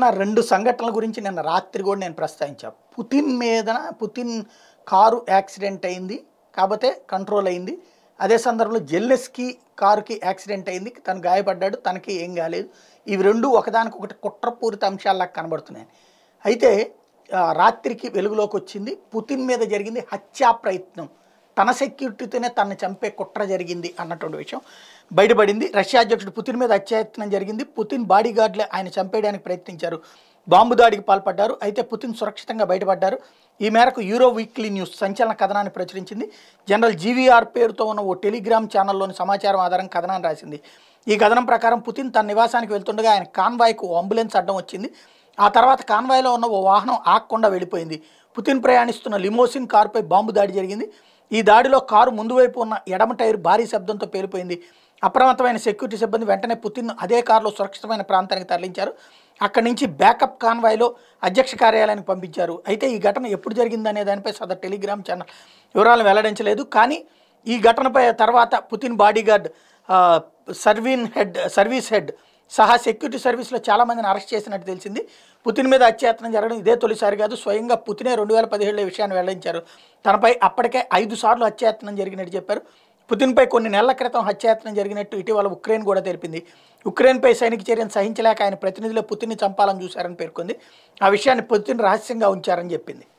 జరిగిన రెండు సంఘటనల గురించి నిన్న రాత్రి కూడా నేను ప్రస్తావించా పుతిన్ మీద పుతిన్ కారు యాక్సిడెంట్ అయింది కాకపోతే కంట్రోల్ అయింది అదే సందర్భంలో జెల్లెస్కి కారుకి యాక్సిడెంట్ అయింది తను గాయపడ్డాడు తనకి ఏం కాలేదు ఇవి రెండు ఒకదానికొకటి కుట్రపూరిత అంశాల్లాగా కనబడుతున్నాయి అయితే రాత్రికి వెలుగులోకి వచ్చింది పుతిన్ మీద జరిగింది హత్యా ప్రయత్నం తన సెక్యూరిటీతోనే తనను చంపే కుట్ర జరిగింది అన్నటువంటి విషయం బయటపడింది రష్యా అధ్యక్షుడు పుతిన్ మీద అత్యాయత్నం జరిగింది పుతిన్ బాడీగార్డ్లే ఆయన చంపేయడానికి ప్రయత్నించారు బాంబు దాడికి పాల్పడ్డారు అయితే పుతిన్ సురక్షితంగా బయటపడ్డారు ఈ మేరకు యూరో వీక్లీ న్యూస్ సంచలన కథనాన్ని ప్రచురించింది జనరల్ జీవీఆర్ పేరుతో ఉన్న ఓ టెలిగ్రామ్ ఛానల్లోని సమాచారం ఆధారం కథనాన్ని రాసింది ఈ కథనం ప్రకారం పుతిన్ తన నివాసానికి వెళ్తుండగా ఆయన కాన్వాయ్కు అంబులెన్స్ అడ్డం వచ్చింది ఆ తర్వాత కాన్వాయ్లో ఉన్న ఓ వాహనం ఆగకుండా వెళ్ళిపోయింది పుతిన్ ప్రయాణిస్తున్న లిమోసిన్ కారుపై బాంబు దాడి జరిగింది ఈ దాడిలో కారు ముందు వైపు ఉన్న ఎడమ టైర్ భారీ శబ్దంతో పేలిపోయింది అప్రమత్తమైన సెక్యూరిటీ సిబ్బంది వెంటనే పుతిన్ అదే కారులో సురక్షితమైన ప్రాంతానికి తరలించారు అక్కడి నుంచి బ్యాకప్ కాన్వాయ్లో అధ్యక్ష కార్యాలయానికి పంపించారు అయితే ఈ ఘటన ఎప్పుడు జరిగిందనే దానిపై సదర్ టెలిగ్రామ్ ఛానల్ వివరాలను వెల్లడించలేదు కానీ ఈ ఘటనపై తర్వాత పుతిన్ బాడీగార్డ్ సర్వీన్ హెడ్ సర్వీస్ హెడ్ సహా సెక్యూరిటీ సర్వీస్లో చాలామందిని అరెస్ట్ చేసినట్టు తెలిసింది పుతిన్ మీద అత్యాయత్నం జరగడం ఇదే తొలిసారి కాదు స్వయంగా పుతినే రెండు వేల పదిహేడులో విషయాన్ని వెల్లడించారు తనపై అప్పటికే ఐదు సార్లు అత్యాయత్నం జరిగినట్టు చెప్పారు పుతిన్పై కొన్ని నెలల క్రితం హత్యాయత్నం జరిగినట్టు ఇటీవల ఉక్రెయిన్ కూడా తెలిపింది ఉక్రెయిన్పై సైనిక చర్యను సహించలేక ఆయన ప్రతినిధులు పుతిన్ని చంపాలని చూశారని పేర్కొంది ఆ విషయాన్ని పుతిన్ రహస్యంగా ఉంచారని చెప్పింది